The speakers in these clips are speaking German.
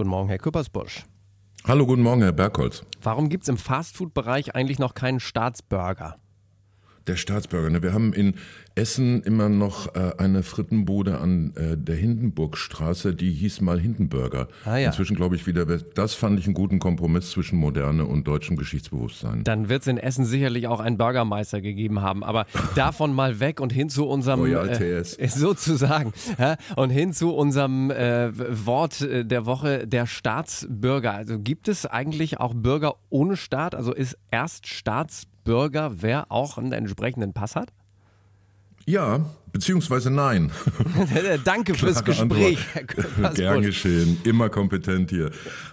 Guten Morgen, Herr Küppersbusch. Hallo, guten Morgen, Herr Bergholz. Warum gibt es im Fastfood-Bereich eigentlich noch keinen Staatsburger? der Staatsbürger. Ne? Wir haben in Essen immer noch äh, eine Frittenbude an äh, der Hindenburgstraße, die hieß mal Hindenburger. Ah, ja. Inzwischen glaube ich wieder, das fand ich einen guten Kompromiss zwischen Moderne und deutschem Geschichtsbewusstsein. Dann wird es in Essen sicherlich auch einen Bürgermeister gegeben haben, aber davon mal weg und hin zu unserem Royal TS. Äh, sozusagen ja? und hin zu unserem äh, Wort der Woche der Staatsbürger. Also gibt es eigentlich auch Bürger ohne Staat? Also ist erst Staatsbürger Bürger, wer auch einen entsprechenden Pass hat? Ja, Beziehungsweise nein. Danke fürs Gespräch. Gern geschehen. Immer kompetent hier.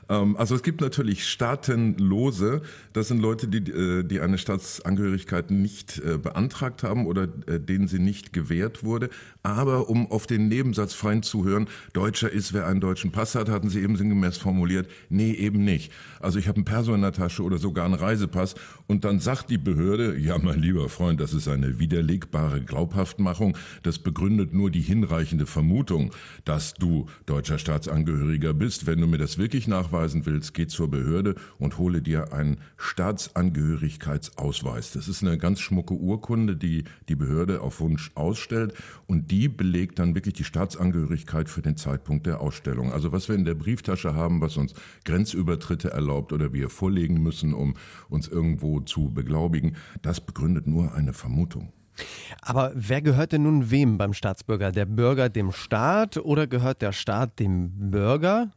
Ähm, also es gibt natürlich Staatenlose. Das sind Leute, die, äh, die eine Staatsangehörigkeit nicht äh, beantragt haben oder äh, denen sie nicht gewährt wurde. Aber um auf den Nebensatz fein zu hören, Deutscher ist, wer einen deutschen Pass hat, hatten sie eben sinngemäß formuliert. Nee, eben nicht. Also ich habe einen Perso in der Tasche oder sogar einen Reisepass. Und dann sagt die Behörde, ja mein lieber Freund, das ist eine widerlegbare Glaubhaftmachung das begründet nur die hinreichende Vermutung, dass du deutscher Staatsangehöriger bist. Wenn du mir das wirklich nachweisen willst, geh zur Behörde und hole dir einen Staatsangehörigkeitsausweis. Das ist eine ganz schmucke Urkunde, die die Behörde auf Wunsch ausstellt und die belegt dann wirklich die Staatsangehörigkeit für den Zeitpunkt der Ausstellung. Also was wir in der Brieftasche haben, was uns Grenzübertritte erlaubt oder wir vorlegen müssen, um uns irgendwo zu beglaubigen, das begründet nur eine Vermutung. Aber wer gehört denn nun wem beim Staatsbürger? Der Bürger dem Staat oder gehört der Staat dem Bürger?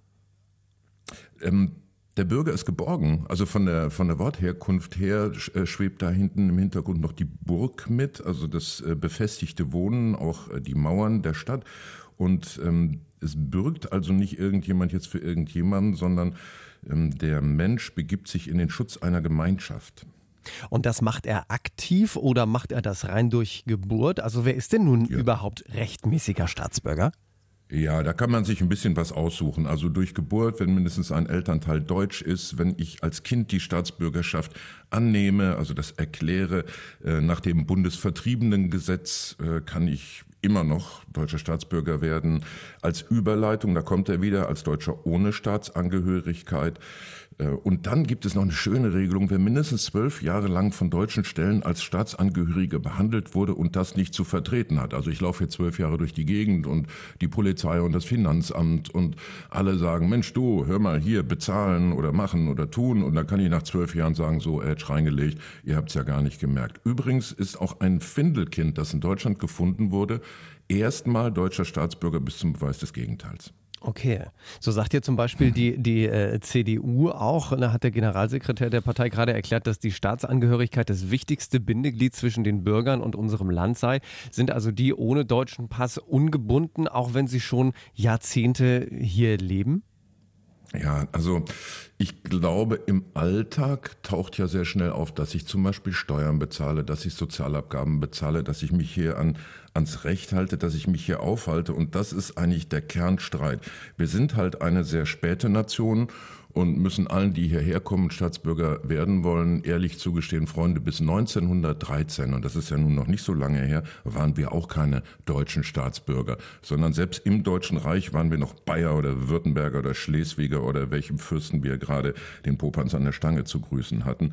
Ähm, der Bürger ist geborgen. Also von der, von der Wortherkunft her äh, schwebt da hinten im Hintergrund noch die Burg mit, also das äh, befestigte Wohnen, auch äh, die Mauern der Stadt. Und ähm, es bürgt also nicht irgendjemand jetzt für irgendjemanden, sondern ähm, der Mensch begibt sich in den Schutz einer Gemeinschaft. Und das macht er aktiv oder macht er das rein durch Geburt? Also wer ist denn nun ja. überhaupt rechtmäßiger Staatsbürger? Ja, da kann man sich ein bisschen was aussuchen. Also durch Geburt, wenn mindestens ein Elternteil deutsch ist, wenn ich als Kind die Staatsbürgerschaft annehme, also das erkläre, äh, nach dem Bundesvertriebenengesetz äh, kann ich immer noch deutscher Staatsbürger werden. Als Überleitung, da kommt er wieder als Deutscher ohne Staatsangehörigkeit. Äh, und dann gibt es noch eine schöne Regelung, wer mindestens zwölf Jahre lang von deutschen Stellen als Staatsangehörige behandelt wurde und das nicht zu vertreten hat. Also ich laufe jetzt zwölf Jahre durch die Gegend und die Polizei und das Finanzamt und alle sagen, Mensch du, hör mal hier, bezahlen oder machen oder tun. Und dann kann ich nach zwölf Jahren sagen, so, er hat reingelegt, ihr habt's ja gar nicht gemerkt. Übrigens ist auch ein Findelkind, das in Deutschland gefunden wurde, erstmal deutscher Staatsbürger bis zum Beweis des Gegenteils. Okay. So sagt ja zum Beispiel die, die äh, CDU auch, da hat der Generalsekretär der Partei gerade erklärt, dass die Staatsangehörigkeit das wichtigste Bindeglied zwischen den Bürgern und unserem Land sei. Sind also die ohne deutschen Pass ungebunden, auch wenn sie schon Jahrzehnte hier leben? Ja, also ich glaube, im Alltag taucht ja sehr schnell auf, dass ich zum Beispiel Steuern bezahle, dass ich Sozialabgaben bezahle, dass ich mich hier an, ans Recht halte, dass ich mich hier aufhalte. Und das ist eigentlich der Kernstreit. Wir sind halt eine sehr späte Nation und müssen allen, die hierher kommen, Staatsbürger werden wollen, ehrlich zugestehen, Freunde, bis 1913, und das ist ja nun noch nicht so lange her, waren wir auch keine deutschen Staatsbürger, sondern selbst im Deutschen Reich waren wir noch Bayer oder Württemberger oder Schleswiger oder welchem Fürsten wir gerade den Popanz an der Stange zu grüßen hatten.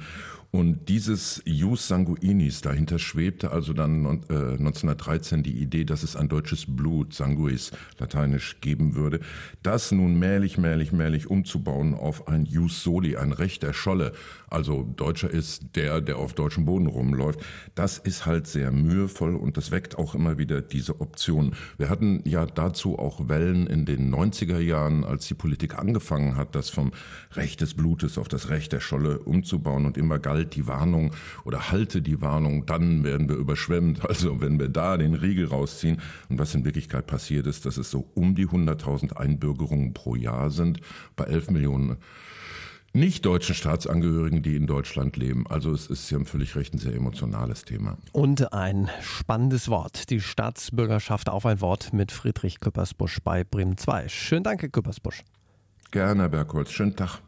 Und dieses Jus Sanguinis, dahinter schwebte also dann 1913 äh, die Idee, dass es ein deutsches Blut, Sanguis, lateinisch, geben würde. Das nun mählich, mählich, mählich umzubauen auf ein Jus Soli, ein Recht der Scholle. Also Deutscher ist der, der auf deutschem Boden rumläuft. Das ist halt sehr mühevoll und das weckt auch immer wieder diese Optionen. Wir hatten ja dazu auch Wellen in den 90er Jahren, als die Politik angefangen hat, das vom Recht des Blutes auf das Recht der Scholle umzubauen und immer galt die Warnung oder halte die Warnung, dann werden wir überschwemmt. Also wenn wir da den Riegel rausziehen und was in Wirklichkeit passiert ist, dass es so um die 100.000 Einbürgerungen pro Jahr sind bei 11 Millionen nicht deutschen Staatsangehörigen, die in Deutschland leben. Also es ist, ja völlig recht, ein sehr emotionales Thema. Und ein spannendes Wort, die Staatsbürgerschaft auf ein Wort mit Friedrich Küppersbusch bei Bremen 2. Schönen Dank, Herr Küppersbusch. Gerne, Herr Bergholz. Schönen Tag.